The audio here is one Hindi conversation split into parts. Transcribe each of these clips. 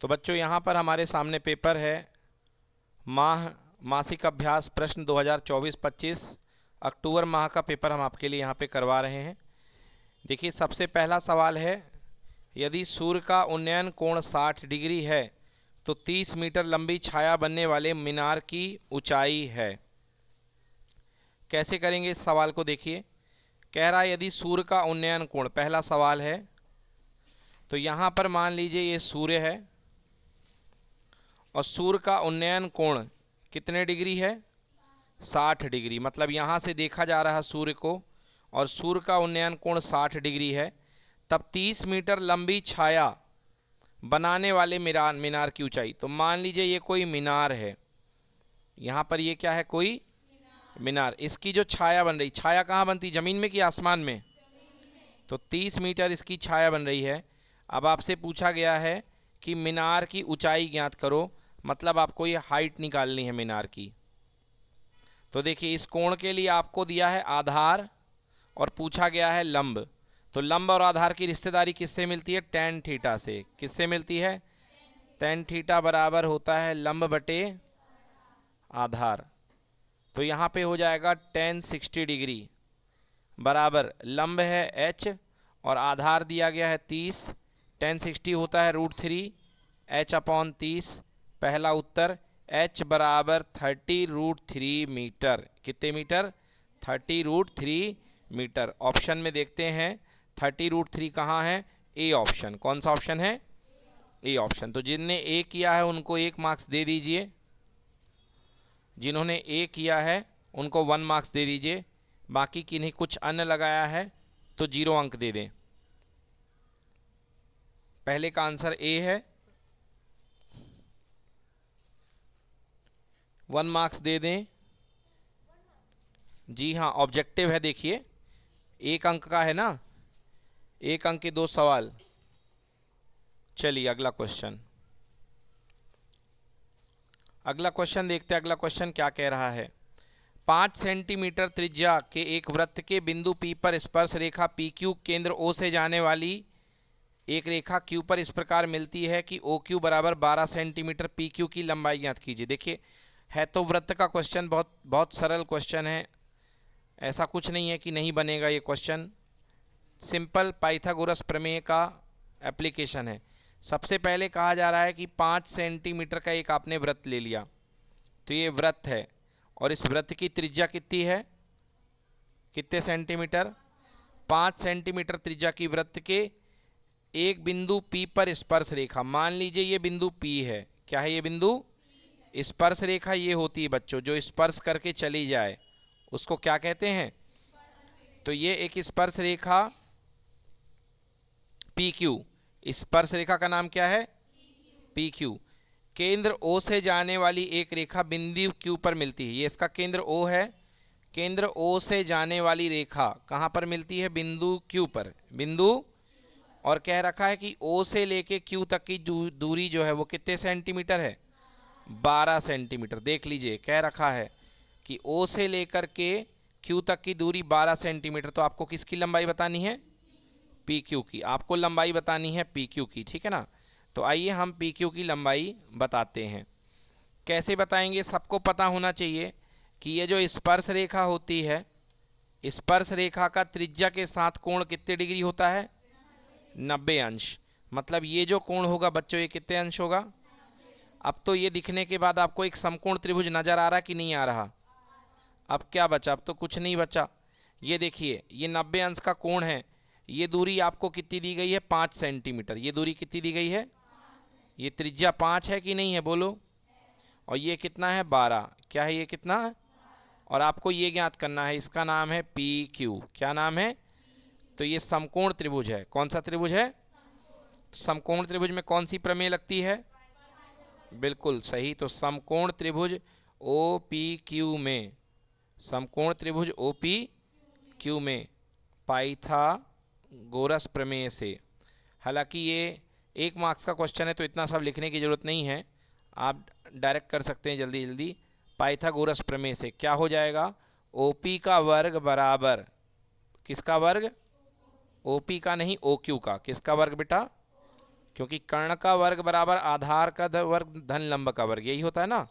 तो बच्चों यहाँ पर हमारे सामने पेपर है माह मासिक अभ्यास प्रश्न 2024-25 अक्टूबर माह का पेपर हम आपके लिए यहाँ पे करवा रहे हैं देखिए सबसे पहला सवाल है यदि सूर्य का उन्नयन कोण 60 डिग्री है तो 30 मीटर लंबी छाया बनने वाले मीनार की ऊंचाई है कैसे करेंगे इस सवाल को देखिए कह रहा है यदि सूर्य का उन्नयन कोण पहला सवाल है तो यहाँ पर मान लीजिए ये सूर्य है और सूर्य का उन्नयन कोण कितने डिग्री है साठ डिग्री मतलब यहाँ से देखा जा रहा सूर्य को और सूर्य का उन्नयन कोण साठ डिग्री है तब तीस मीटर लंबी छाया बनाने वाले मीरान मीनार की ऊंचाई तो मान लीजिए ये कोई मीनार है यहाँ पर ये क्या है कोई मीनार इसकी जो छाया बन रही छाया कहाँ बनती ज़मीन में कि आसमान में तो 30 मीटर इसकी छाया बन रही है अब आपसे पूछा गया है कि मीनार की ऊंचाई ज्ञात करो मतलब आपको ये हाइट निकालनी है मीनार की तो देखिए इस कोण के लिए आपको दिया है आधार और पूछा गया है लंब तो लंब और आधार की रिश्तेदारी किससे मिलती है टेन थीटा से किससे मिलती है टेन थीटा बराबर होता है लंब बटे आधार तो यहाँ पे हो जाएगा टेन सिक्सटी डिग्री बराबर लंब है एच और आधार दिया गया है तीस टेन सिक्सटी होता है रूट थ्री एच अपॉन तीस पहला उत्तर h बराबर थर्टी रूट थ्री मीटर कितने metre thirty root three metre option में देखते हैं थर्टी रूट थ्री कहाँ है ए ऑप्शन कौन सा ऑप्शन है ए ऑप्शन तो जिनने ए किया है उनको एक मार्क्स दे दीजिए जिन्होंने ए किया है उनको वन मार्क्स दे दीजिए बाकी किन्हीं कुछ अन्य लगाया है तो जीरो अंक दे दें पहले का आंसर ए है वन मार्क्स दे दें जी हाँ ऑब्जेक्टिव है देखिए एक अंक का है ना एक अंक के दो सवाल चलिए अगला क्वेश्चन अगला क्वेश्चन देखते हैं अगला क्वेश्चन क्या कह रहा है पाँच सेंटीमीटर त्रिज्या के एक वृत्त के बिंदु पी पर स्पर्श रेखा पी क्यू केंद्र ओ से जाने वाली एक रेखा क्यू पर इस प्रकार मिलती है कि ओ क्यू बराबर बारह सेंटीमीटर पी क्यू की लंबाई ज्ञात कीजिए देखिए है तो व्रत का क्वेश्चन बहुत बहुत सरल क्वेश्चन है ऐसा कुछ नहीं है कि नहीं बनेगा ये क्वेश्चन सिंपल पाइथागोरस प्रमेय का एप्लीकेशन है सबसे पहले कहा जा रहा है कि पाँच सेंटीमीटर का एक आपने व्रत ले लिया तो ये व्रत है और इस व्रत की त्रिज्या कितनी है कितने सेंटीमीटर पाँच सेंटीमीटर त्रिज्या की व्रत के एक बिंदु पी पर स्पर्श रेखा मान लीजिए ये बिंदु पी है क्या है ये बिंदु स्पर्श रेखा ये होती है बच्चों जो स्पर्श करके चली जाए उसको क्या कहते हैं तो ये एक स्पर्श रेखा पी क्यू स्पर्श रेखा का नाम क्या है पी क्यू केंद्र ओ से जाने वाली एक रेखा बिंदु क्यू पर मिलती है ये इसका केंद्र ओ है केंद्र ओ से जाने वाली रेखा कहाँ पर मिलती है बिंदु क्यू पर बिंदु और कह रखा है कि ओ से लेके क्यू तक की दूरी जो है वो कितने सेंटीमीटर है 12 सेंटीमीटर देख लीजिए कह रखा है कि ओ से लेकर के क्यू तक की दूरी 12 सेंटीमीटर तो आपको किसकी लंबाई बतानी है पी क्यू की आपको लंबाई बतानी है पी क्यू की ठीक है ना तो आइए हम पी क्यू की लंबाई बताते हैं कैसे बताएंगे सबको पता होना चाहिए कि ये जो स्पर्श रेखा होती है स्पर्श रेखा का त्रिज्या के साथ कोण कितने डिग्री होता है नब्बे अंश मतलब ये जो कोण होगा बच्चों ये कितने अंश होगा अब तो ये दिखने के बाद आपको एक समकोण त्रिभुज नज़र आ रहा कि नहीं आ रहा अब क्या बचा अब तो कुछ नहीं बचा ये देखिए ये नब्बे अंश का कोण है ये दूरी आपको कितनी दी गई है पाँच सेंटीमीटर ये दूरी कितनी दी गई है ये त्रिज्या पाँच है कि नहीं है बोलो और ये कितना है बारह क्या है ये कितना और आपको ये ज्ञात करना है इसका नाम है पी क्यू क्या नाम है तो ये समकोण त्रिभुज है कौन सा त्रिभुज है समकोण त्रिभुज में कौन सी प्रमेय लगती है बिल्कुल सही तो समकोण त्रिभुज ओ पी क्यू में समकोण त्रिभुज ओ पी क्यू में पाइथा गोरस प्रमेय से हालांकि ये एक मार्क्स का क्वेश्चन है तो इतना सब लिखने की ज़रूरत नहीं है आप डायरेक्ट कर सकते हैं जल्दी जल्दी पाइथागोरस प्रमेय से क्या हो जाएगा ओ पी का वर्ग बराबर किसका वर्ग ओ पी का नहीं ओ क्यू का किसका वर्ग बेटा क्योंकि कर्ण का वर्ग बराबर आधार का वर्ग धन लंब का वर्ग यही होता है ना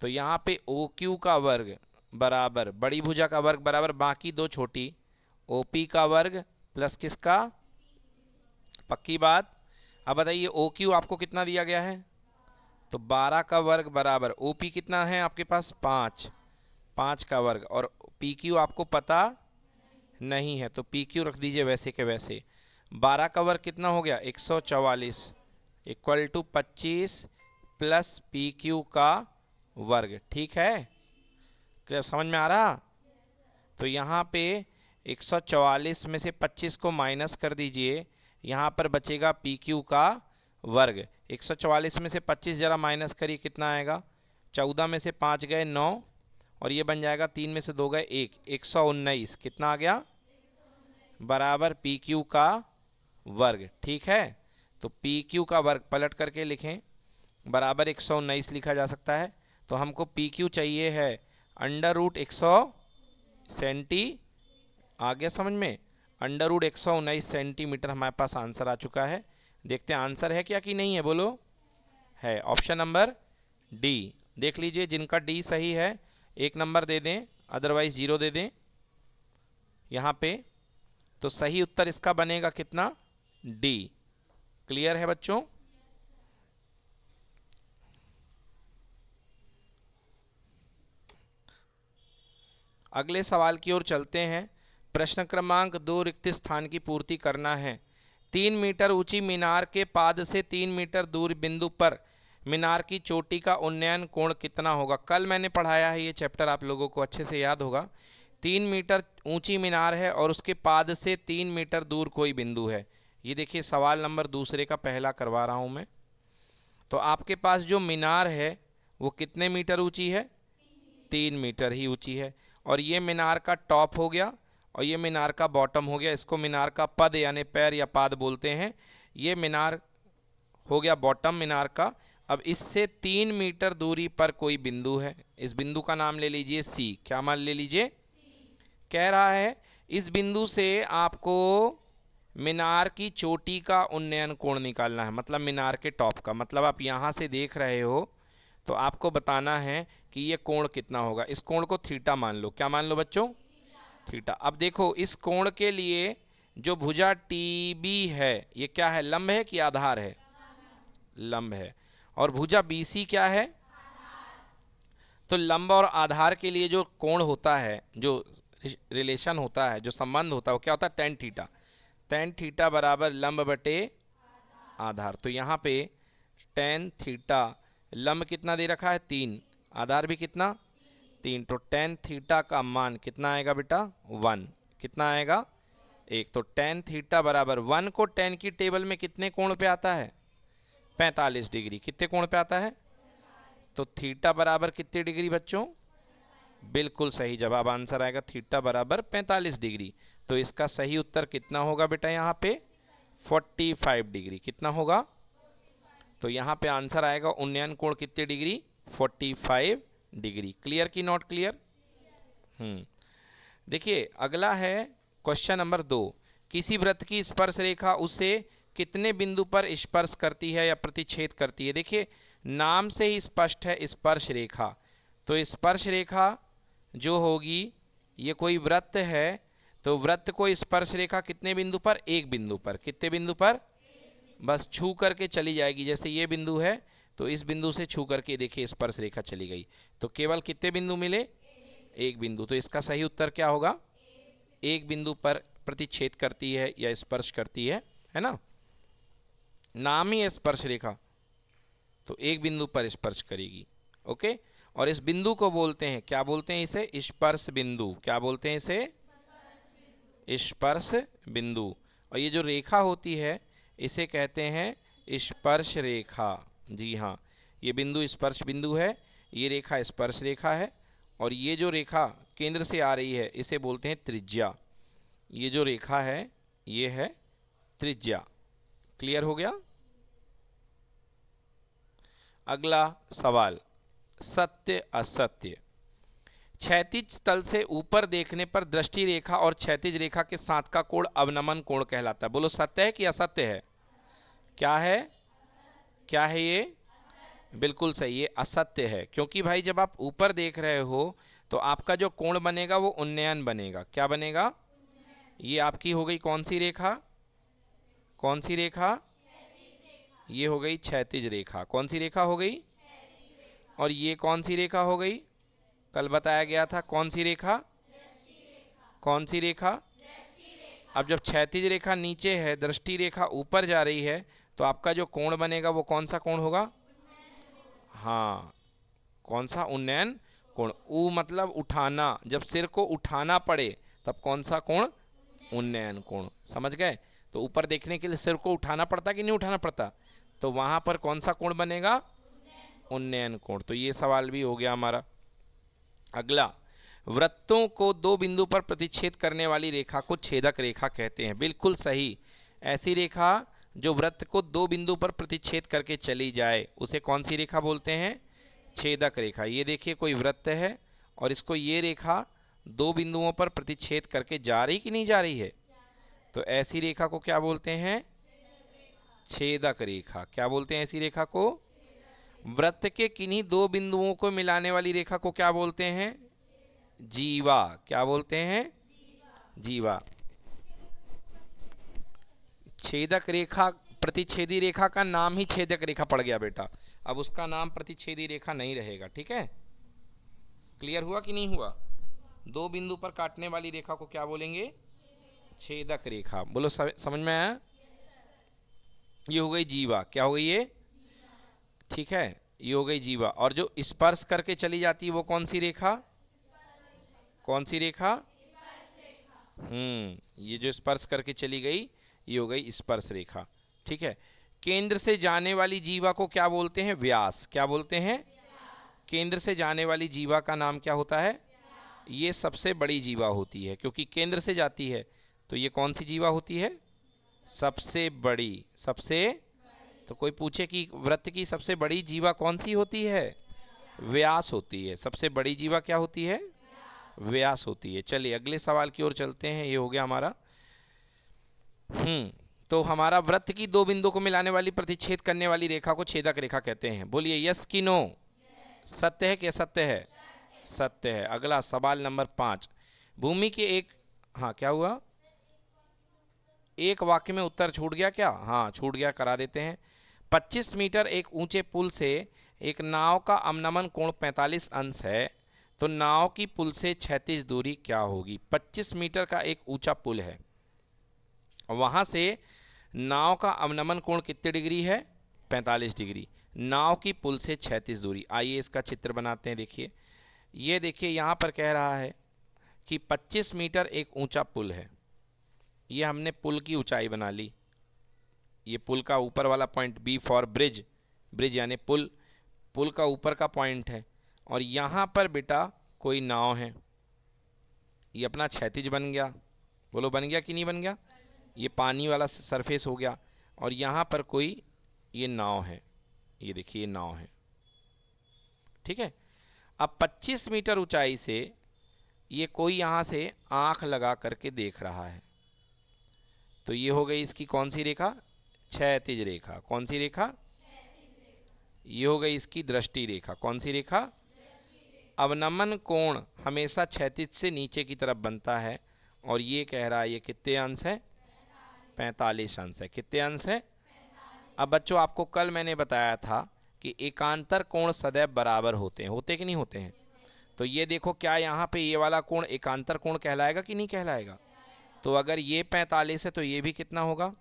तो यहाँ पे ओ क्यू का वर्ग बराबर बड़ी भुजा का वर्ग बराबर बाकी दो छोटी ओ पी का वर्ग प्लस किसका पक्की बात अब बताइए ओ क्यू आपको कितना दिया गया है तो 12 का वर्ग बराबर ओ पी कितना है आपके पास पाँच पाँच का वर्ग और पी क्यू आपको पता नहीं है तो पी क्यू रख दीजिए वैसे के वैसे बारह का वर्ग कितना हो गया एक सौ चवालीस इक्वल टू पच्चीस प्लस पी क्यू का वर्ग ठीक है क्लियर समझ में आ रहा तो यहाँ पे 144 में से 25 को माइनस कर दीजिए यहाँ पर बचेगा पी क्यू का वर्ग 144 में से 25 ज़रा माइनस करिए कितना आएगा 14 में से पाँच गए नौ और ये बन जाएगा तीन में से दो गए एक एक सौ उन्नीस कितना आ गया बराबर पी क्यू का वर्ग ठीक है तो पी क्यू का वर्ग पलट करके लिखें बराबर एक सौ उन्नीस लिखा जा सकता है तो हमको पी क्यू चाहिए है अंडर रूट एक सौ सेंटी आ गया समझ में अंडर रूट एक सौ उन्नीस सेंटीमीटर हमारे पास आंसर आ चुका है देखते हैं आंसर है क्या कि नहीं है बोलो है ऑप्शन नंबर डी देख लीजिए जिनका डी सही है एक नंबर दे दें अदरवाइज ज़ीरो दे दें यहाँ पे तो सही उत्तर इसका बनेगा कितना डी क्लियर है बच्चों अगले सवाल की ओर चलते हैं प्रश्न क्रमांक दो रिक्त स्थान की पूर्ति करना है तीन मीटर ऊंची मीनार के पाद से तीन मीटर दूर बिंदु पर मीनार की चोटी का उन्नयन कोण कितना होगा कल मैंने पढ़ाया है ये चैप्टर आप लोगों को अच्छे से याद होगा तीन मीटर ऊंची मीनार है और उसके पाद से तीन मीटर दूर कोई बिंदु है ये देखिए सवाल नंबर दूसरे का पहला करवा रहा हूँ मैं तो आपके पास जो मीनार है वो कितने मीटर ऊंची है तीन मीटर ही ऊंची है और ये मीनार का टॉप हो गया और ये मीनार का बॉटम हो गया इसको मीनार का पद यानी पैर या पाद बोलते हैं ये मीनार हो गया बॉटम मीनार का अब इससे तीन मीटर दूरी पर कोई बिंदु है इस बिंदु का नाम ले लीजिए सी क्या मान ले लीजिए कह रहा है इस बिंदु से आपको मीनार की चोटी का उन्नयन कोण निकालना है मतलब मीनार के टॉप का मतलब आप यहाँ से देख रहे हो तो आपको बताना है कि ये कोण कितना होगा इस कोण को थीटा मान लो क्या मान लो बच्चों थीटा अब देखो इस कोण के लिए जो भुजा टी बी है ये क्या है लंब है कि आधार है लंब है और भुजा बी सी क्या है तो लंब और आधार के लिए जो कोण होता है जो रिलेशन होता है जो संबंध होता है वो क्या होता है टेन थीटा टेन थीटा बराबर लंब बटे आधार तो यहाँ पे टेन थीटा लंब कितना दे रखा है तीन आधार भी कितना तीन तो टेन थीटा का मान कितना आएगा बेटा वन कितना आएगा एक तो टेन थीटा बराबर वन को टेन की टेबल में कितने कोण पे आता है पैंतालीस डिग्री कितने कोण पे आता है तो थीटा बराबर कितने डिग्री बच्चों बिल्कुल सही जवाब आंसर आएगा थीटा बराबर पैंतालीस डिग्री तो इसका सही उत्तर कितना होगा बेटा यहाँ पे 45 डिग्री कितना होगा तो यहाँ पे आंसर आएगा उन्नयन कोण कितने डिग्री 45 डिग्री क्लियर की नॉट क्लियर हम्म देखिए अगला है क्वेश्चन नंबर दो किसी व्रत की स्पर्श रेखा उसे कितने बिंदु पर स्पर्श करती है या प्रतिच्छेद करती है देखिए नाम से ही स्पष्ट है स्पर्श रेखा तो स्पर्श रेखा जो होगी ये कोई व्रत है तो व्रत को स्पर्श रेखा कितने बिंदु पर एक बिंदु पर कितने बिंदु पर बस छू करके चली जाएगी जैसे ये बिंदु है तो इस बिंदु से छू करके देखिए स्पर्श रेखा चली गई तो केवल कितने बिंदु मिले एक बिंदु तो इसका सही उत्तर क्या होगा एक बिंदु पर प्रतिच्छेद करती है या स्पर्श करती है है ना नाम ही स्पर्श रेखा तो एक बिंदु पर स्पर्श करेगी ओके और इस बिंदु को बोलते हैं क्या बोलते हैं इसे स्पर्श बिंदु क्या बोलते हैं इसे स्पर्श बिंदु और ये जो रेखा होती है इसे कहते हैं स्पर्श रेखा जी हाँ ये बिंदु स्पर्श बिंदु है ये रेखा स्पर्श रेखा है और ये जो रेखा केंद्र से आ रही है इसे बोलते हैं त्रिज्या ये जो रेखा है ये है त्रिज्या क्लियर हो गया अगला सवाल सत्य असत्य क्षैतिज तल से ऊपर देखने पर दृष्टि रेखा और क्षैतिज रेखा के साथ का कोण अवनमन कोण कहलाता है बोलो सत्य है कि असत्य है क्या है क्या है ये बिल्कुल सही है असत्य है क्योंकि भाई जब आप ऊपर देख रहे हो तो आपका जो कोण बनेगा वो उन्नयन बनेगा क्या बनेगा ये आपकी हो गई कौन सी रेखा कौन सी रेखा ये हो गई क्षैतिज रेखा कौन सी रेखा हो गई और ये कौन सी रेखा हो गई कल बताया गया था कौन सी रेखा कौन सी रेखा अब जब क्षैतिज रेखा नीचे है दृष्टि रेखा ऊपर जा रही है तो आपका जो कोण बनेगा वो कौन सा कोण होगा हाँ कौन सा उन्नयन कोण ऊ मतलब उठाना जब सिर को उठाना पड़े तब कौन सा कोण उन्नयन कोण समझ गए तो ऊपर देखने के लिए सिर को उठाना पड़ता कि नहीं उठाना पड़ता तो वहां पर कौन सा कोण बनेगा उन्नयन कोण तो ये सवाल भी हो गया हमारा अगला वृत्तों को दो बिंदु पर प्रतिच्छेद करने वाली रेखा को छेदक रेखा कहते हैं बिल्कुल सही ऐसी रेखा जो वृत्त को दो बिंदु पर प्रतिच्छेद करके चली जाए उसे कौन सी रेखा बोलते हैं छेदक रेखा ये देखिए कोई वृत्त है और इसको ये रेखा दो बिंदुओं पर प्रतिच्छेद करके जा रही कि नहीं जा रही है तो ऐसी रेखा को क्या बोलते हैं छेदक रेखा क्या बोलते हैं ऐसी रेखा को व्रत के किन्हीं दो बिंदुओं को मिलाने वाली रेखा को क्या बोलते हैं जीवा क्या बोलते हैं जीवा छेदक रेखा प्रतिच्छेदी रेखा का नाम ही छेदक रेखा पड़ गया बेटा अब उसका नाम प्रतिच्छेदी रेखा नहीं रहेगा ठीक है क्लियर हुआ कि नहीं हुआ दो बिंदु पर काटने वाली रेखा को क्या बोलेंगे छेदक रेखा बोलो समझ में आया ये हो गई जीवा क्या हो गई ये ठीक है ये हो गई जीवा और जो स्पर्श करके चली जाती है वो कौन सी रेखा कौन सी रेखा हम्म ये जो स्पर्श करके चली गई ये हो गई स्पर्श रेखा ठीक है केंद्र से जाने वाली जीवा को क्या बोलते हैं व्यास क्या बोलते हैं केंद्र से जाने वाली जीवा का नाम क्या होता है ये सबसे बड़ी जीवा होती है क्योंकि केंद्र से जाती है तो ये कौन सी जीवा होती है सबसे बड़ी सबसे तो कोई पूछे कि व्रत की सबसे बड़ी जीवा कौन सी होती है व्यास होती है सबसे बड़ी जीवा क्या होती है व्यास होती है चलिए अगले सवाल की ओर चलते हैं ये हो गया हमारा हम्म तो हमारा व्रत की दो बिंदु को मिलाने वाली प्रतिच्छेद करने वाली रेखा को छेदक रेखा कहते हैं बोलिए यस कि नो सत्य है क्या सत्य है सत्य है अगला सवाल नंबर पांच भूमि के एक हाँ क्या हुआ एक वाक्य में उत्तर छूट गया क्या हाँ छूट गया करा देते हैं 25 मीटर एक ऊंचे पुल से एक नाव का अवनमन कोण 45 अंश है तो नाव की पुल से छत्तीस दूरी क्या होगी 25 मीटर का एक ऊंचा पुल है वहां से नाव का अवनमन कोण कितने डिग्री है 45 डिग्री नाव की पुल से छत्तीस दूरी आइए इसका चित्र बनाते हैं देखिए ये देखिए यहाँ पर कह रहा है कि 25 मीटर एक ऊंचा पुल है ये हमने पुल की ऊंचाई बना ली ये पुल का ऊपर वाला point B for bridge bridge यानी पुल पुल का ऊपर का पॉइंट है और यहाँ पर बेटा कोई नाव है ये अपना क्षैतिज बन गया बोलो बन गया कि नहीं बन गया ये पानी वाला सरफेस हो गया और यहाँ पर कोई ये नाव है ये देखिए ये नाव है ठीक है अब 25 मीटर ऊंचाई से ये कोई यहाँ से आँख लगा करके देख रहा है तो ये हो गई इसकी कौन सी रेखा क्षैतिज रेखा कौन सी रेखा ये हो गई इसकी दृष्टि रेखा कौन सी रेखा अवनमन कोण हमेशा क्षैतिज से नीचे की तरफ बनता है और ये कह रहा है ये कितने अंश है पैंतालीस अंश है कितने अंश है अब बच्चों आपको कल मैंने बताया था कि एकांतर कोण सदैव बराबर होते हैं होते कि नहीं होते हैं तो ये देखो क्या यहाँ पे ये वाला कोण एकांतर कोण कहलाएगा कि नहीं कहलाएगा तो अगर ये पैंतालीस है तो ये भी कितना होगा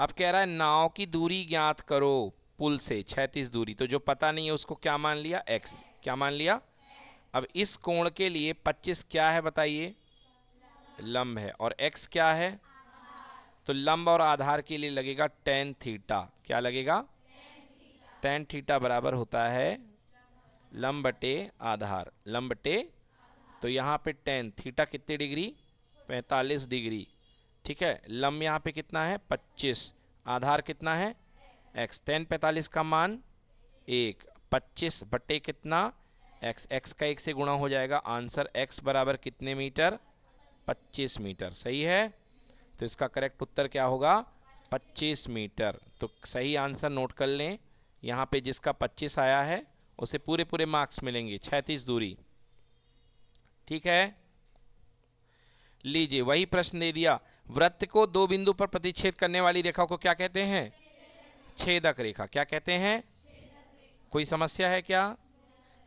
अब कह रहा है नाव की दूरी ज्ञात करो पुल से छैतीस दूरी तो जो पता नहीं है उसको क्या मान लिया एक्स क्या मान लिया अब इस कोण के लिए पच्चीस क्या है बताइए लंब है और एक्स क्या है तो लंब और आधार के लिए लगेगा टेन थीटा क्या लगेगा टेन थीटा बराबर होता है लंब बटे आधार लंब बटे तो यहाँ पे टेन थीटा कितनी डिग्री 45 डिग्री ठीक है लम यहाँ पे कितना है पच्चीस आधार कितना है एक्स टेन पैंतालीस का मान एक पच्चीस बटे कितना एक्स एक्स का एक से गुणा हो जाएगा आंसर एक्स बराबर कितने मीटर पच्चीस मीटर सही है तो इसका करेक्ट उत्तर क्या होगा पच्चीस मीटर तो सही आंसर नोट कर लें यहाँ पे जिसका पच्चीस आया है उसे पूरे पूरे मार्क्स मिलेंगे छैतीस दूरी ठीक है लीजिए वही प्रश्न दे दिया वृत्त को दो बिंदु पर प्रतिच्छेद करने वाली रेखा को क्या कहते हैं छेदक रेखा क्या कहते हैं कोई समस्या है क्या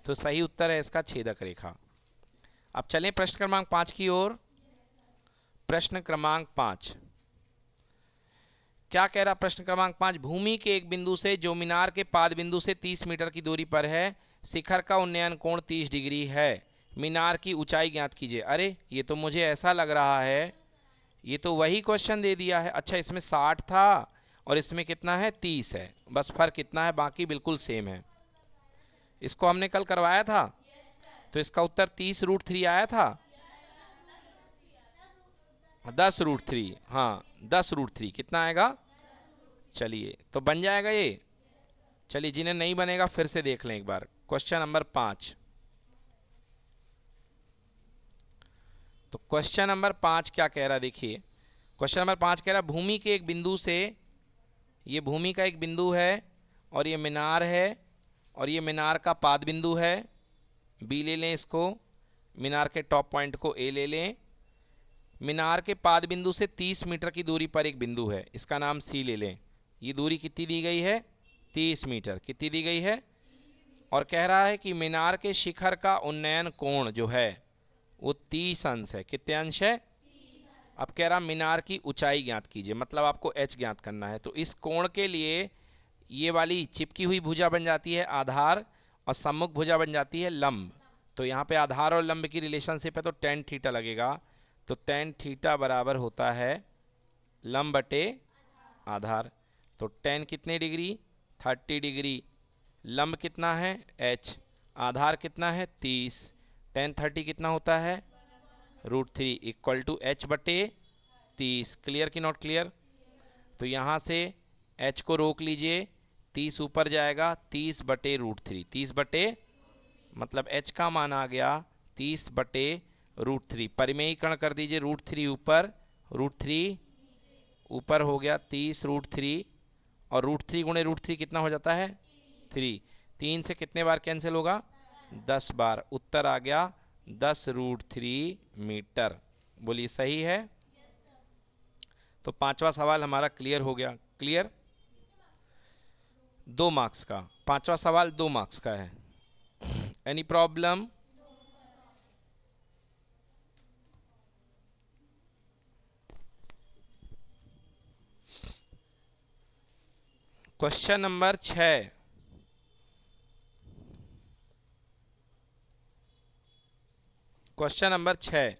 तो सही उत्तर है इसका छेदक रेखा अब चलें प्रश्न क्रमांक पांच की ओर प्रश्न क्रमांक पांच क्या कह रहा प्रश्न क्रमांक पांच भूमि के एक बिंदु से जो मीनार के पाद बिंदु से तीस मीटर की दूरी पर है शिखर का उन्नयन कोण तीस डिग्री है मीनार की ऊंचाई ज्ञात कीजिए अरे ये तो मुझे ऐसा लग रहा है ये तो वही क्वेश्चन दे दिया है अच्छा इसमें साठ था और इसमें कितना है तीस है बस फर्क कितना है बाकी बिल्कुल सेम है इसको हमने कल करवाया था तो इसका उत्तर तीस रूट थ्री आया था दस रूट थ्री हाँ दस रूट थ्री कितना आएगा चलिए तो बन जाएगा ये चलिए जिन्हें नहीं बनेगा फिर से देख लें एक बार क्वेश्चन नंबर पाँच तो क्वेश्चन नंबर पाँच क्या कह रहा देखिए क्वेश्चन नंबर पाँच कह रहा भूमि के एक बिंदु से ये भूमि का एक बिंदु है और ये मीनार है और ये मीनार का पाद बिंदु है बी ले लें इसको मीनार के टॉप पॉइंट को ए ले लें मीनार के पाद बिंदु से 30 मीटर की दूरी पर एक बिंदु है इसका नाम सी ले लें ये दूरी कितनी दी गई है 30 मीटर कितनी दी गई है और कह रहा है कि मीनार के शिखर का उन्नयन कोण जो है वो तीस अंश है कितने अंश है अब कह रहा मीनार की ऊंचाई ज्ञात कीजिए मतलब आपको एच ज्ञात करना है तो इस कोण के लिए ये वाली चिपकी हुई भुजा बन जाती है आधार और सम्मुख भुजा बन जाती है लंब तो यहाँ पे आधार और लंब की रिलेशनशिप है तो टेन थीटा लगेगा तो टेन थीटा बराबर होता है लंब बटे आधार तो टेन कितने डिग्री थर्टी डिग्री लंब कितना है एच आधार कितना है तीस टेन थर्टी कितना होता है root three equal to H बटे तीस क्लियर की नॉट क्लियर तो यहाँ से एच को रोक लीजिए तीस ऊपर जाएगा तीस बटे रूट थ्री तीस बटे मतलब एच का मान आ गया तीस बटे रूट थ्री परिमयीकरण कर दीजिए रूट थ्री ऊपर रूट थ्री ऊपर हो गया तीस रूट थ्री और रूट थ्री गुणे रूट थ्री कितना हो जाता है थ्री तीन से कितने बार कैंसिल होगा दस बार उत्तर आ गया दस रूट थ्री मीटर बोलिए सही है तो पांचवा सवाल हमारा क्लियर हो गया क्लियर दो मार्क्स का पांचवा सवाल दो मार्क्स का है एनी प्रॉब्लम क्वेश्चन नंबर छः क्वेश्चन नंबर छः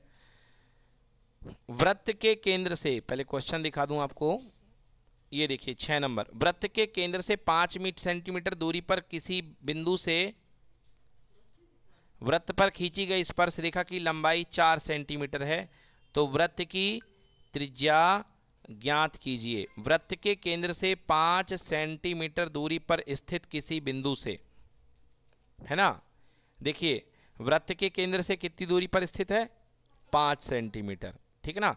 वृत्त के केंद्र से पहले क्वेश्चन दिखा दूं आपको ये देखिए छः नंबर वृत्त के केंद्र से पाँच मीट सेंटीमीटर दूरी पर किसी बिंदु से वृत्त पर खींची गई स्पर्श रेखा की लंबाई चार सेंटीमीटर है तो वृत्त की त्रिज्या ज्ञात कीजिए वृत्त के केंद्र से पाँच सेंटीमीटर दूरी पर स्थित किसी बिंदु से है ना देखिए वृत्त के केंद्र से कितनी दूरी पर स्थित है पाँच सेंटीमीटर ठीक है ना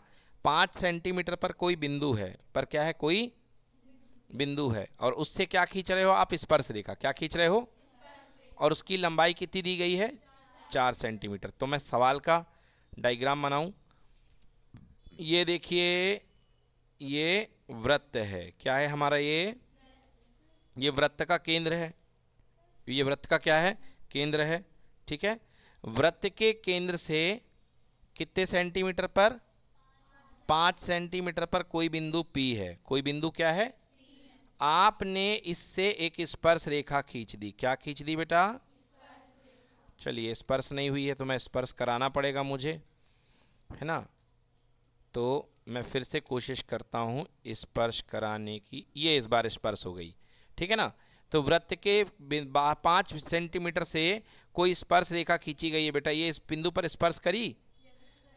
पाँच सेंटीमीटर पर कोई बिंदु है पर क्या है कोई बिंदु है और उससे क्या खींच रहे हो आप स्पर्श रेखा क्या खींच रहे हो और उसकी लंबाई कितनी दी गई है चार सेंटीमीटर तो मैं सवाल का डायग्राम बनाऊं ये देखिए ये वृत्त है क्या है हमारा ये ये वृत्त का केंद्र है ये वृत्त का क्या है केंद्र है ठीक है वृत्त के केंद्र से कितने सेंटीमीटर पर पाँच सेंटीमीटर पर कोई बिंदु पी है कोई बिंदु क्या है आपने इससे एक स्पर्श रेखा खींच दी क्या खींच दी बेटा चलिए स्पर्श नहीं हुई है तो मैं स्पर्श कराना पड़ेगा मुझे है ना तो मैं फिर से कोशिश करता हूँ स्पर्श कराने की ये इस बार स्पर्श हो गई ठीक है ना तो वृत्त के पाँच सेंटीमीटर से कोई स्पर्श रेखा खींची गई है बेटा ये इस बिंदु पर स्पर्श करी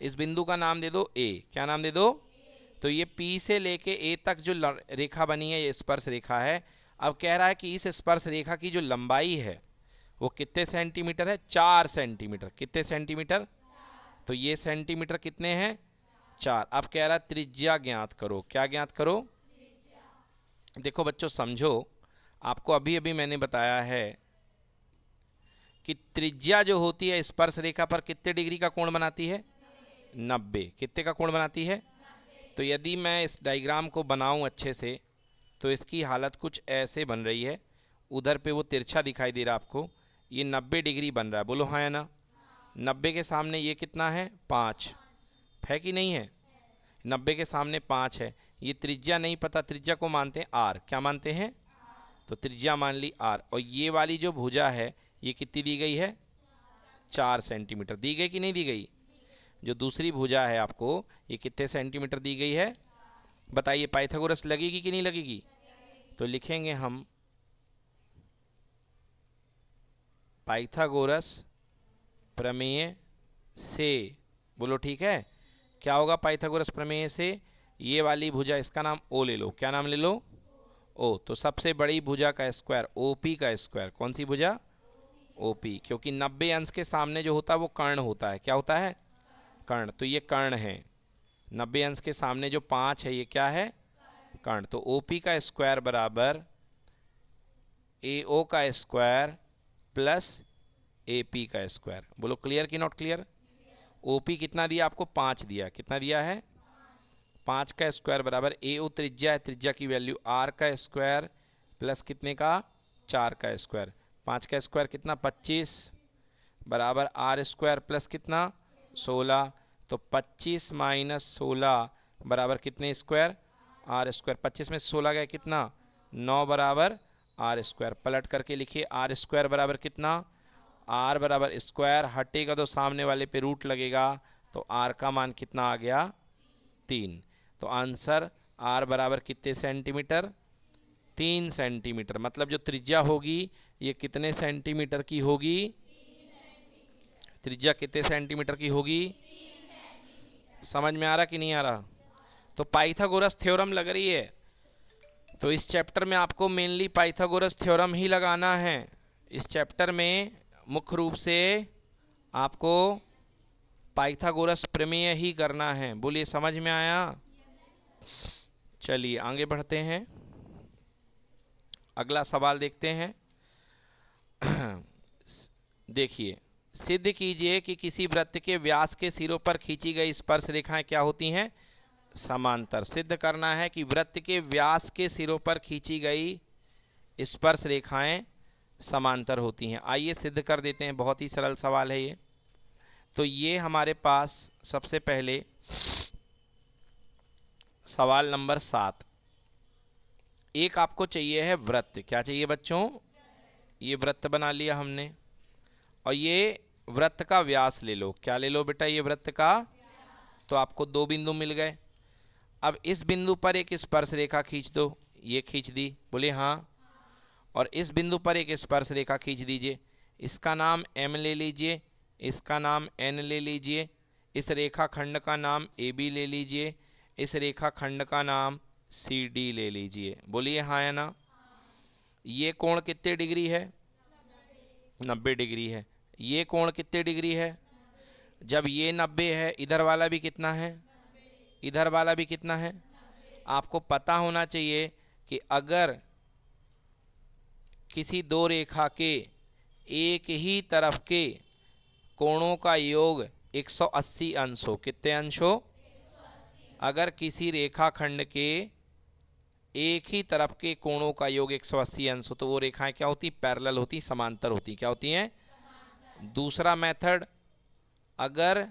इस बिंदु का नाम दे दो ए क्या नाम दे दो तो ये पी से लेके ए तक जो रेखा बनी है ये स्पर्श रेखा है अब कह रहा है कि इस स्पर्श रेखा की जो लंबाई है वो कितने सेंटीमीटर है चार सेंटीमीटर कितने सेंटीमीटर तो ये सेंटीमीटर कितने हैं चार अब कह रहा है त्रिज्या ज्ञात करो क्या ज्ञात करो देखो बच्चों समझो आपको अभी अभी मैंने बताया है कि त्रिज्या जो होती है स्पर्श रेखा पर कितने डिग्री का कोण बनाती है नब्बे कितने का कोण बनाती है तो यदि मैं इस डायग्राम को बनाऊं अच्छे से तो इसकी हालत कुछ ऐसे बन रही है उधर पे वो तिरछा दिखाई दे रहा आपको ये नब्बे डिग्री बन रहा है बोलो हाँ या ना नब्बे के सामने ये कितना है पाँच है कि नहीं है नब्बे के सामने पाँच है ये त्रिज्या नहीं पता त्रिज्या को मानते हैं आर क्या मानते हैं तो त्रिज्या मान ली आर और ये वाली जो भुजा है ये कितनी दी गई है चार सेंटीमीटर दी गई कि नहीं दी गई जो दूसरी भुजा है आपको ये कितने सेंटीमीटर दी गई है बताइए पाइथागोरस लगेगी कि नहीं लगेगी तो लिखेंगे हम पाइथागोरस प्रमेय से बोलो ठीक है क्या होगा पाइथागोरस प्रमेय से ये वाली भुजा इसका नाम ओ ले लो क्या नाम ले लो ओ तो सबसे बड़ी भुजा का स्क्वायर ओ पी का स्क्वायर कौन सी भुजा ओ पी क्योंकि नब्बे अंश के सामने जो होता है वो कर्ण होता है क्या होता है कर्ण तो ये कर्ण है नब्बे अंश के सामने जो पाँच है ये क्या है कर्ण तो ओ पी का स्क्वायर बराबर ए ओ का स्क्वायर प्लस ए पी का स्क्वायर बोलो क्लियर कि नॉट क्लियर ओ पी कितना दिया आपको पाँच दिया कितना दिया है पाँच का स्क्वायर बराबर ए ओ त्रिज्या है त्रिज्या की वैल्यू आर का स्क्वायर प्लस कितने का चार का स्क्वायर पाँच का स्क्वायर कितना पच्चीस बराबर आर स्क्वायर प्लस कितना सोलह तो पच्चीस माइनस सोलह बराबर कितने स्क्वायर आर स्क्वायर पच्चीस में सोलह गया कितना नौ बराबर आर स्क्वायर पलट करके लिखिए आर स्क्वायर बराबर कितना आर बराबर स्क्वायर हटेगा तो सामने वाले पे रूट लगेगा तो आर का मान कितना आ गया तीन तो आंसर आर बराबर कितने सेंटीमीटर तीन सेंटीमीटर मतलब जो त्रिज्या होगी ये कितने सेंटीमीटर की होगी त्रिज्या कितने सेंटीमीटर की होगी समझ में आ रहा कि नहीं आ रहा तो पाइथागोरस थ्योरम लग रही है तो इस चैप्टर में आपको मेनली पाइथागोरस थ्योरम ही लगाना है इस चैप्टर में मुख्य रूप से आपको पाइथागोरस प्रमेय ही करना है बोलिए समझ में आया चलिए आगे बढ़ते हैं अगला सवाल देखते हैं देखिए सिद्ध कीजिए कि किसी वृत्त के व्यास के सिरों पर खींची गई स्पर्श रेखाएं क्या होती हैं समांतर सिद्ध करना है कि वृत्त के व्यास के सिरों पर खींची गई स्पर्श रेखाएं समांतर होती हैं आइए सिद्ध कर देते हैं बहुत ही सरल सवाल है ये तो ये हमारे पास सबसे पहले सवाल नंबर सात एक आपको चाहिए है व्रत क्या चाहिए बच्चों ये व्रत बना लिया हमने और ये व्रत का व्यास ले लो क्या ले लो बेटा ये व्रत का तो आपको दो बिंदु मिल गए अब इस बिंदु पर एक स्पर्श रेखा खींच दो ये खींच दी बोले हाँ और इस बिंदु पर एक स्पर्श रेखा खींच दीजिए इसका नाम एम ले लीजिए इसका नाम एन ले लीजिए इस रेखा खंड का नाम ए बी ले लीजिए इस रेखाखंड का नाम सी डी ले लीजिए बोलिए हाँ या ना ये कोण कितने डिग्री है नब्बे डिग्री है ये कोण कितने डिग्री है जब ये नब्बे है इधर वाला भी कितना है इधर वाला भी कितना है आपको पता होना चाहिए कि अगर किसी दो रेखा के एक ही तरफ के कोणों का योग 180 अंश हो कितने अंश हो अगर किसी रेखाखंड के एक ही तरफ के कोणों का योग 180 अंश हो तो वो रेखाएं क्या होती पैरेलल होती समांतर होती क्या होती हैं दूसरा मेथड अगर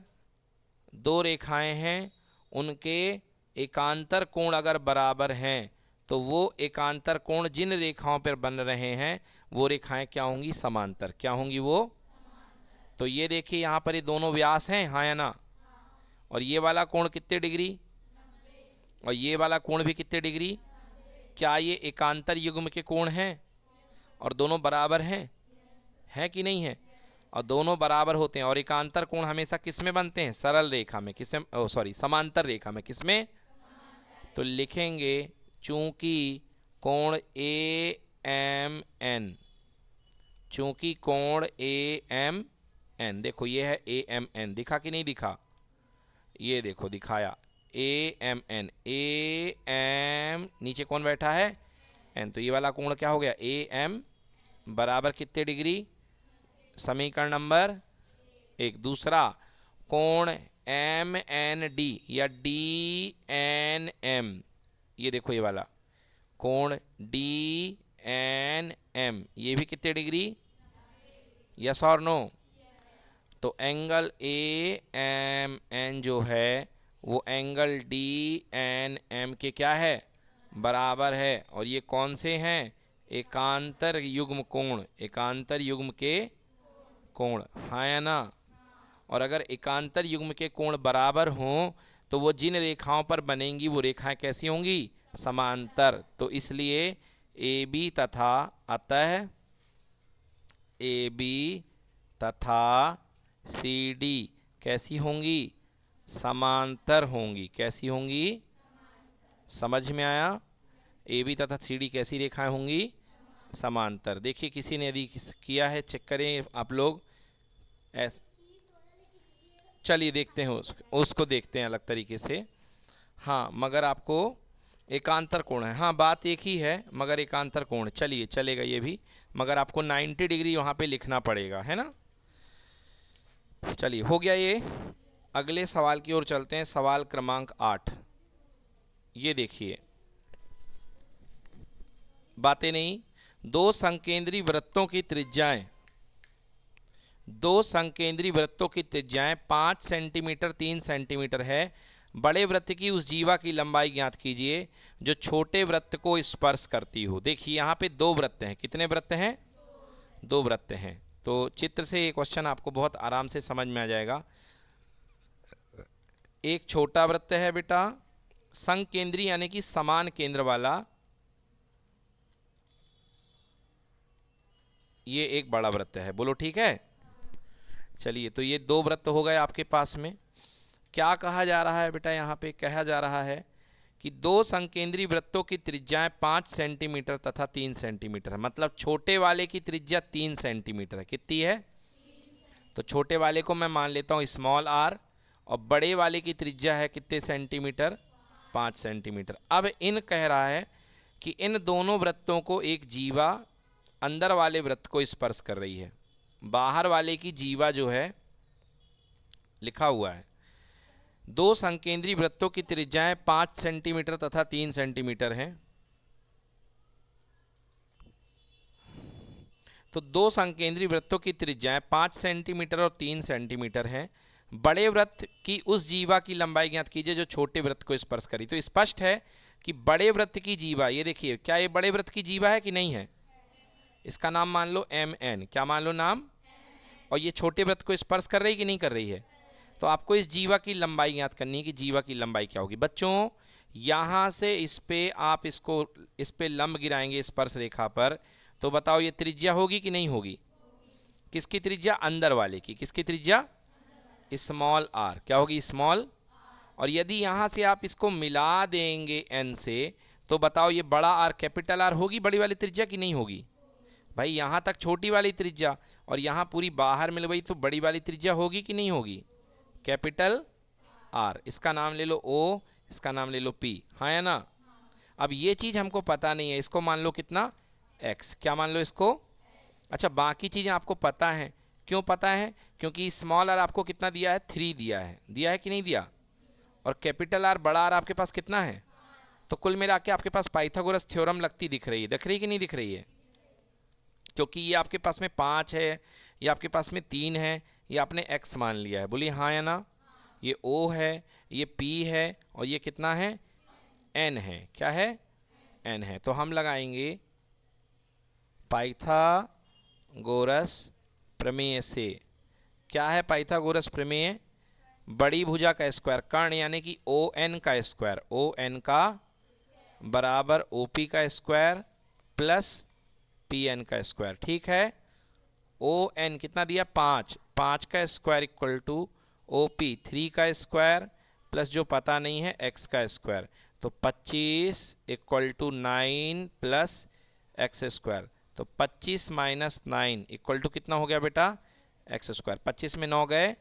दो रेखाएं हैं उनके एकांतर कोण अगर बराबर हैं तो वो एकांतर कोण जिन रेखाओं पर बन रहे हैं वो रेखाएं क्या होंगी समांतर क्या होंगी वो तो ये देखिए यहाँ पर ये दोनों व्यास हैं हाँ या ना और ये वाला कोण कितने डिग्री और ये वाला कोण भी कितने डिग्री क्या ये एकांतर युग्म के कोण हैं और दोनों बराबर हैं हैं कि नहीं है और दोनों बराबर होते हैं और एकांतर कोण हमेशा किस में बनते हैं सरल रेखा में किस में सॉरी समांतर रेखा में किस में तो लिखेंगे चूंकि कोण ए एम एन चूंकि कोण ए एम एन देखो ये है ए एम एन दिखा कि नहीं दिखा ये देखो दिखाया A M N A M नीचे कौन बैठा है एन तो ये वाला कोण क्या हो गया ए एम बराबर कितने डिग्री समीकरण नंबर एक दूसरा कोण एम एन डी या डी एन एम ये देखो ये वाला कोण डी एन एम ये भी कितने डिग्री यस और नो तो एंगल ए एम एन जो है वो एंगल डी एन एम के क्या है बराबर है और ये कौन से हैं एकांतर युग्म कोण एकांतर युग्म के कोण हाँ या ना और अगर एकांतर युग्म के कोण बराबर हों तो वो जिन रेखाओं पर बनेंगी वो रेखाएं कैसी होंगी समांतर तो इसलिए ए बी तथा अतः ए बी तथा सी डी कैसी होंगी समांतर होंगी कैसी होंगी समझ में आया ए बी तथा सी डी कैसी रेखाएं होंगी समांतर देखिए किसी ने यदि किया है चेक करें आप लोग ऐसा चलिए देखते हैं उस, उसको देखते हैं अलग तरीके से हाँ मगर आपको एकांतर कोण है हाँ बात एक ही है मगर एकांतर कोण चलिए चलेगा ये भी मगर आपको 90 डिग्री वहाँ पे लिखना पड़ेगा है ना चलिए हो गया ये अगले सवाल की ओर चलते हैं सवाल क्रमांक आठ ये देखिए बातें नहीं दो संकेंद्री वृत्तों की त्रिज्याएं दो संकेंद्री वृत्तों की त्रिज्याएं पाँच सेंटीमीटर तीन सेंटीमीटर है बड़े वृत्त की उस जीवा की लंबाई ज्ञात कीजिए जो छोटे वृत्त को स्पर्श करती हो देखिए यहाँ पे दो वृत्त हैं कितने वृत्त हैं दो वृत्त हैं तो चित्र से ये क्वेश्चन आपको बहुत आराम से समझ में आ जाएगा एक छोटा वृत्त है बेटा संकेंद्री यानी कि समान केंद्र वाला ये एक बड़ा वृत्त है बोलो ठीक है चलिए तो ये दो वृत्त हो गए आपके पास में क्या कहा जा रहा है बेटा यहाँ पे कहा जा रहा है कि दो संकेंद्री वृत्तों की त्रिज्याएं पाँच सेंटीमीटर तथा तीन सेंटीमीटर है मतलब छोटे वाले की त्रिज्या तीन सेंटीमीटर है कितनी है तो छोटे वाले को मैं मान लेता हूँ स्मॉल आर और बड़े वाले की त्रिज्या है कितने सेंटीमीटर पाँच सेंटीमीटर अब इन कह रहा है कि इन दोनों वृत्तों को एक जीवा अंदर वाले वृत्त को स्पर्श कर रही है बाहर वाले की जीवा जो है लिखा हुआ है दो संकेंद्रीय वृत्तों की त्रिज्याएं पाँच सेंटीमीटर तथा तीन सेंटीमीटर हैं तो दो संकेंद्रीय वृत्तों की त्रिज्याएं पाँच सेंटीमीटर और तीन सेंटीमीटर हैं बड़े व्रत की उस जीवा की लंबाई ज्ञात कीजिए जो छोटे व्रत को स्पर्श करी तो स्पष्ट है कि बड़े व्रत की जीवा ये देखिए क्या ये बड़े व्रत की जीवा है कि नहीं है इसका नाम मान लो एम एन क्या मान लो नाम और ये छोटे व्रत को स्पर्श कर रही कि नहीं कर रही है तो आपको इस जीवा की लंबाई याद करनी है कि जीवा की लंबाई क्या होगी बच्चों यहाँ से इस पे आप इसको इस पे लंब गिराएंगे स्पर्श रेखा पर तो बताओ ये त्रिज्या होगी कि नहीं होगी किसकी त्रिज्या अंदर वाले की किसकी त्रिज्या स्मॉल आर क्या होगी स्मॉल और यदि यहाँ से आप इसको मिला देंगे एन से तो बताओ ये बड़ा आर कैपिटल आर होगी बड़ी वाली त्रिज्या कि नहीं होगी भाई यहाँ तक छोटी वाली त्रिज्या और यहाँ पूरी बाहर मिल गई तो बड़ी वाली त्रिज्या होगी कि नहीं होगी कैपिटल आर इसका नाम ले लो ओ इसका नाम ले लो पी हाँ या ना अब ये चीज़ हमको पता नहीं है इसको मान लो कितना एक्स क्या मान लो इसको अच्छा बाकी चीज़ें आपको पता हैं क्यों पता है क्योंकि स्मॉल आर आपको कितना दिया है थ्री दिया है दिया है कि नहीं दिया और कैपिटल आर बड़ा आर आपके पास कितना है तो कुल मिला के आपके पास पाइथागोरस थ्योरम लगती दिख रही है दिख रही कि नहीं दिख रही है क्योंकि ये आपके पास में पाँच है ये आपके पास में तीन है ये आपने एक्स मान लिया है बोलिए हाँ या ना ये ओ है ये पी है और ये कितना है एन है क्या है एन है तो हम लगाएंगे पाइथागोरस प्रमेय से क्या है पाइथागोरस प्रमेय बड़ी भुजा का स्क्वायर कर्ण यानी कि ओ एन का स्क्वायर ओ एन का बराबर ओ पी का स्क्वायर प्लस पी एन का स्क्वायर ठीक है ओ एन कितना दिया पाँच पाँच का square equal to O P three का स्क्वायर प्लस जो पता नहीं है एक्स का स्क्वायर तो पच्चीस equal to nine plus X square तो 25 माइनस नाइन इक्वल टू कितना हो गया बेटा एक्स स्क्वायर पच्चीस में नौ गए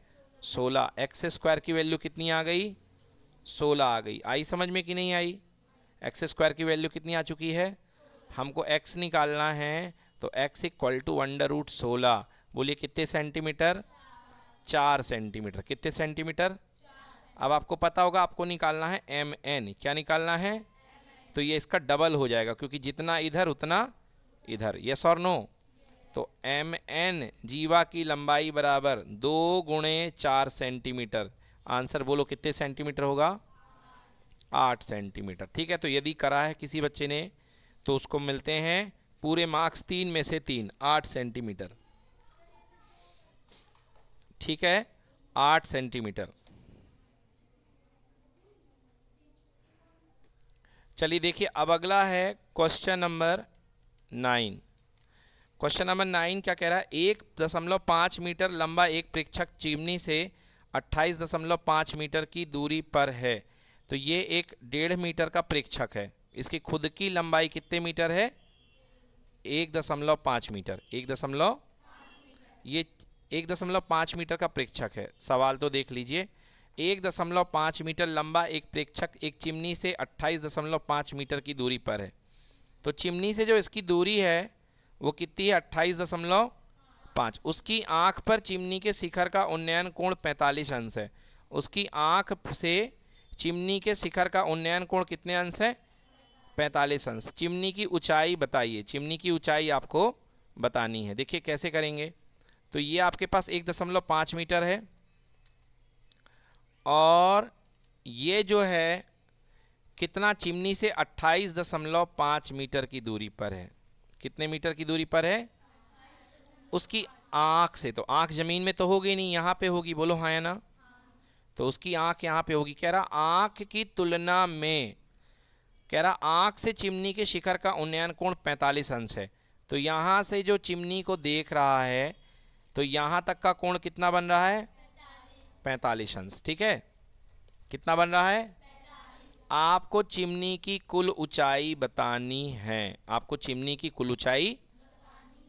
सोलह एक्स स्क्वायर की वैल्यू कितनी आ गई सोलह आ गई आई समझ में कि नहीं आई एक्स स्क्वायर की वैल्यू कितनी आ चुकी है हमको एक्स निकालना है तो X equal to under root सोलह बोलिए कितने सेंटीमीटर चार सेंटीमीटर कितने सेंटीमीटर अब आपको पता होगा आपको निकालना है एम एन क्या निकालना है तो ये इसका डबल हो जाएगा क्योंकि जितना इधर उतना इधर यस और नो तो एम एन जीवा की लंबाई बराबर दो गुणे चार सेंटीमीटर आंसर बोलो कितने सेंटीमीटर होगा आठ सेंटीमीटर ठीक है तो यदि करा है किसी बच्चे ने तो उसको मिलते हैं पूरे मार्क्स तीन में से तीन आठ सेंटीमीटर ठीक है आठ सेंटीमीटर चलिए देखिए अब अगला है question number nine question number nine क्या कह रहा है एक दशमलव पाँच मीटर लंबा एक प्रेक्षक चिमनी से अट्ठाईस दशमलव पाँच मीटर की दूरी पर है तो ये एक डेढ़ मीटर का प्रेक्षक है इसकी खुद की लंबाई कितने मीटर है एक दशमलव पाँच मीटर एक दशमलव ये एक दशमलव पाँच मीटर का प्रेक्षक है सवाल तो देख लीजिए एक दशमलव पाँच मीटर लंबा एक प्रेक्षक एक चिमनी से अट्ठाईस दशमलव पाँच मीटर की दूरी पर है तो चिमनी से जो इसकी दूरी है वो कितनी है अट्ठाईस दशमलव पाँच उसकी आँख पर चिमनी के शिखर का उन्नयन कोण पैंतालीस अंश है उसकी आँख से चिमनी के शिखर का उन्नयन कोण कितने अंश है पैंतालीस अंश चिमनी की ऊंचाई बताइए चिमनी की ऊंचाई आपको बतानी है देखिए कैसे करेंगे तो ये आपके पास एक दशमलव पाँच मीटर है और ये जो है कितना चिमनी से 28.5 मीटर की दूरी पर है कितने मीटर की दूरी पर है उसकी आँख से तो आँख ज़मीन में तो होगी नहीं यहाँ पे होगी बोलो हाँ या ना तो उसकी आँख यहाँ पे होगी कह रहा आँख की तुलना में कह रहा आँख से चिमनी के शिखर का उन्नयन कोण 45 अंश है तो यहाँ से जो चिमनी को देख रहा है तो यहाँ तक का कोण कितना बन रहा है पैंतालीस अंश ठीक है कितना बन रहा है आपको चिमनी की कुल ऊंचाई बतानी है आपको चिमनी की कुल ऊंचाई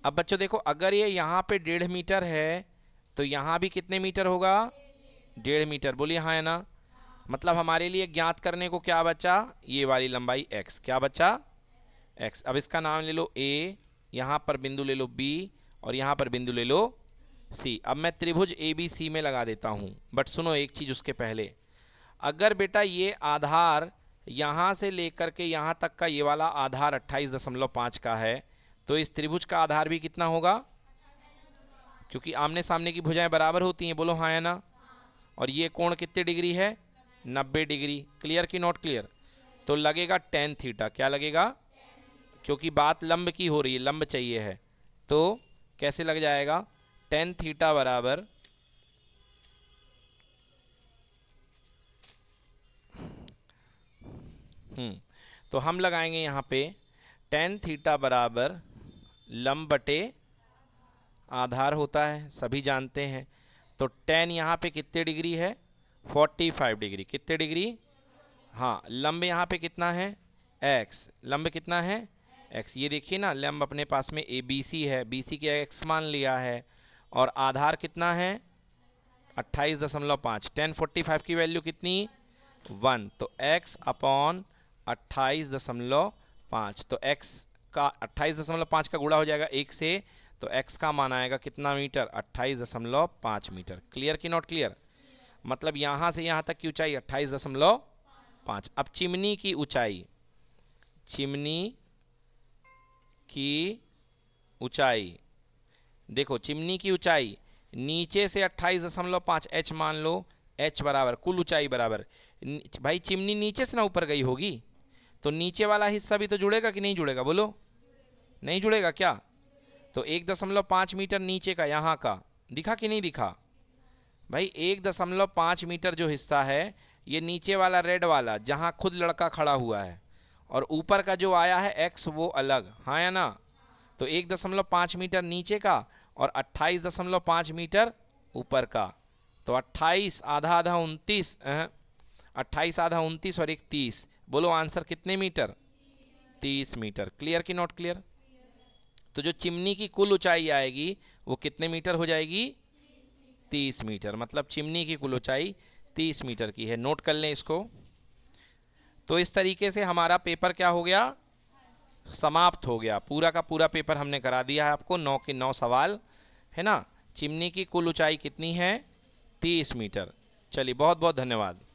अब बच्चों देखो अगर ये यहाँ पे डेढ़ मीटर है तो यहाँ भी कितने मीटर होगा डेढ़ मीटर बोलिए हाँ है ना मतलब हमारे लिए ज्ञात करने को क्या बचा ये वाली लंबाई x क्या बचा x अब इसका नाम ले लो a यहाँ पर बिंदु ले लो b और यहाँ पर बिंदु ले लो c अब मैं त्रिभुज ए बी सी में लगा देता हूँ बट सुनो एक चीज़ उसके पहले अगर बेटा ये आधार यहाँ से लेकर के यहाँ तक का ये वाला आधार अट्ठाईस दशमलव पाँच का है तो इस त्रिभुज का आधार भी कितना होगा क्योंकि आमने सामने की भुजाएं बराबर होती हैं बोलो हाँ या ना और ये कोण कितने डिग्री है नब्बे डिग्री क्लियर की नॉट क्लियर तो लगेगा टेन थीटा क्या लगेगा क्योंकि बात लंब की हो रही है लंब चाहिए है तो कैसे लग जाएगा टेन थीटा बराबर हम्म, तो हम लगाएंगे यहाँ पे टेन थीटा बराबर लम बटे आधार होता है सभी जानते हैं तो टेन यहाँ पे कितने डिग्री है फोर्टी फाइव डिग्री कितने डिग्री हाँ लंब यहाँ पे कितना है एक्स लंब कितना है एक्स ये देखिए ना लंब अपने पास में ए बी सी है बी सी के एक्स मान लिया है और आधार कितना है अट्ठाईस दशमलव पाँच टेन फोर्टी फाइव की वैल्यू कितनी वन तो एक्स अपॉन अट्ठाईस दशमलव पाँच तो x का अट्ठाईस दशमलव पाँच का गुड़ा हो जाएगा एक से तो x का मान आएगा कितना मीटर अट्ठाईस दशमलव पाँच मीटर क्लियर की नॉट क्लियर मतलब यहाँ से यहाँ तक की ऊंचाई अट्ठाईस दशमलव पाँच अब चिमनी की ऊंचाई चिमनी की ऊंचाई देखो चिमनी की ऊंचाई नीचे से अट्ठाईस दशमलव पाँच एच मान लो एच बराबर कुल ऊंचाई बराबर भाई चिमनी नीचे से ना ऊपर गई होगी तो नीचे वाला हिस्सा भी तो जुड़ेगा कि नहीं जुड़ेगा बोलो नहीं जुड़ेगा क्या तो एक दशमलव पाँच मीटर नीचे का यहाँ का दिखा कि नहीं दिखा भाई एक दशमलव पाँच मीटर जो हिस्सा है ये नीचे वाला रेड वाला जहाँ खुद लड़का खड़ा हुआ है और ऊपर का जो आया है एक्स वो अलग हाँ या ना तो एक दशमलव पाँच मीटर नीचे का और अट्ठाईस दशमलव पाँच मीटर ऊपर का तो अट्ठाईस आधा आधा उनतीस अट्ठाईस आधा उनतीस और एक तीस बोलो आंसर कितने मीटर तीस मीटर क्लियर कि नॉट क्लियर तो जो चिमनी की कुल ऊंचाई आएगी वो कितने मीटर हो जाएगी तीस मीटर मतलब चिमनी की कुल ऊंचाई तीस मीटर की है नोट कर लें इसको तो इस तरीके से हमारा पेपर क्या हो गया समाप्त हो गया पूरा का पूरा पेपर हमने करा दिया है आपको नौ के नौ सवाल है ना चिमनी की कुल ऊंचाई कितनी है तीस मीटर चलिए बहुत बहुत धन्यवाद